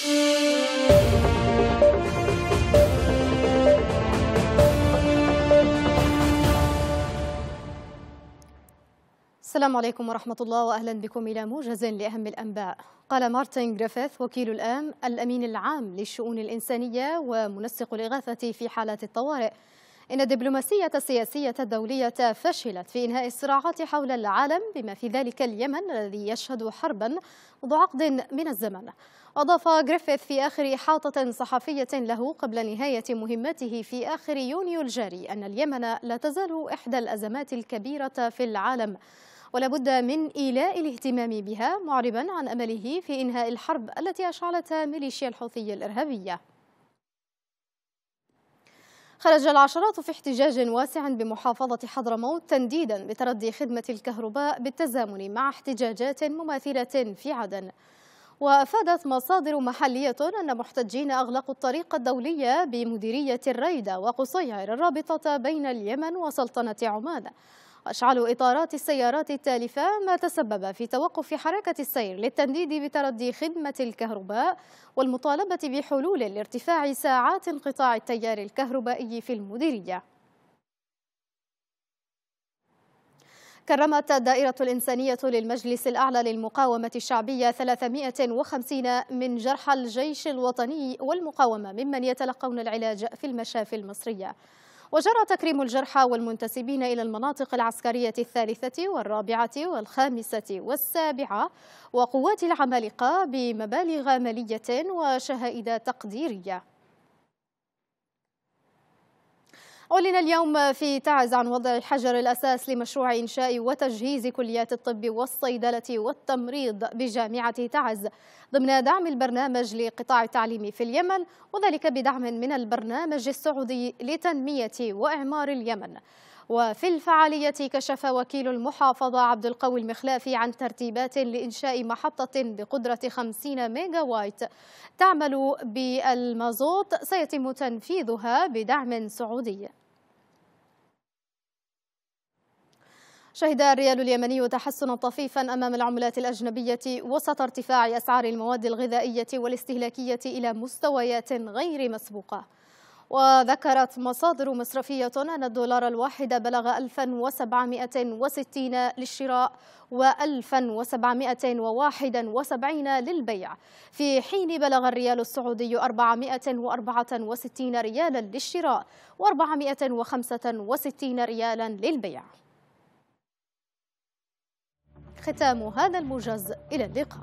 السلام عليكم ورحمة الله وأهلا بكم إلى موجز لأهم الأنباء قال مارتن جريفيث وكيل الآم الأمين العام للشؤون الإنسانية ومنسق الإغاثة في حالات الطوارئ إن الدبلوماسية السياسية الدولية فشلت في إنهاء الصراعات حول العالم بما في ذلك اليمن الذي يشهد حربا منذ عقد من الزمن أضاف جريفيث في آخر إحاطة صحفية له قبل نهاية مهمته في آخر يونيو الجاري أن اليمن لا تزال إحدى الأزمات الكبيرة في العالم ولابد من إيلاء الاهتمام بها معربا عن أمله في إنهاء الحرب التي أشعلتها ميليشيا الحوثي الإرهابية خرج العشرات في احتجاج واسع بمحافظة حضرموت تنديدا بتردي خدمة الكهرباء بالتزامن مع احتجاجات مماثلة في عدن وأفادت مصادر محلية أن محتجين أغلقوا الطريق الدولية بمديرية الريدة وقصيعر الرابطة بين اليمن وسلطنة عمان وأشعلوا إطارات السيارات التالفة ما تسبب في توقف حركة السير للتنديد بتردي خدمة الكهرباء والمطالبة بحلول لارتفاع ساعات انقطاع التيار الكهربائي في المديرية كرمت الدائرة الإنسانية للمجلس الأعلى للمقاومة الشعبية 350 من جرحى الجيش الوطني والمقاومة ممن يتلقون العلاج في المشافي المصرية وجرى تكريم الجرحى والمنتسبين إلى المناطق العسكرية الثالثة والرابعة والخامسة والسابعة وقوات العمالقة بمبالغ مالية وشهائد تقديرية أعلن اليوم في تعز عن وضع الحجر الأساس لمشروع إنشاء وتجهيز كليات الطب والصيدلة والتمريض بجامعة تعز ضمن دعم البرنامج لقطاع التعليم في اليمن وذلك بدعم من البرنامج السعودي لتنمية وإعمار اليمن وفي الفعالية كشف وكيل المحافظة عبد القوي المخلافي عن ترتيبات لإنشاء محطة بقدرة 50 ميجا وايت تعمل بالمازوت سيتم تنفيذها بدعم سعودي شهد الريال اليمني تحسنا طفيفا أمام العملات الأجنبية وسط ارتفاع أسعار المواد الغذائية والاستهلاكية إلى مستويات غير مسبوقة وذكرت مصادر مصرفية أن الدولار الواحد بلغ 1760 للشراء و1771 للبيع في حين بلغ الريال السعودي 464 ريالا للشراء و465 ريالا للبيع ختام هذا الموجز إلى اللقاء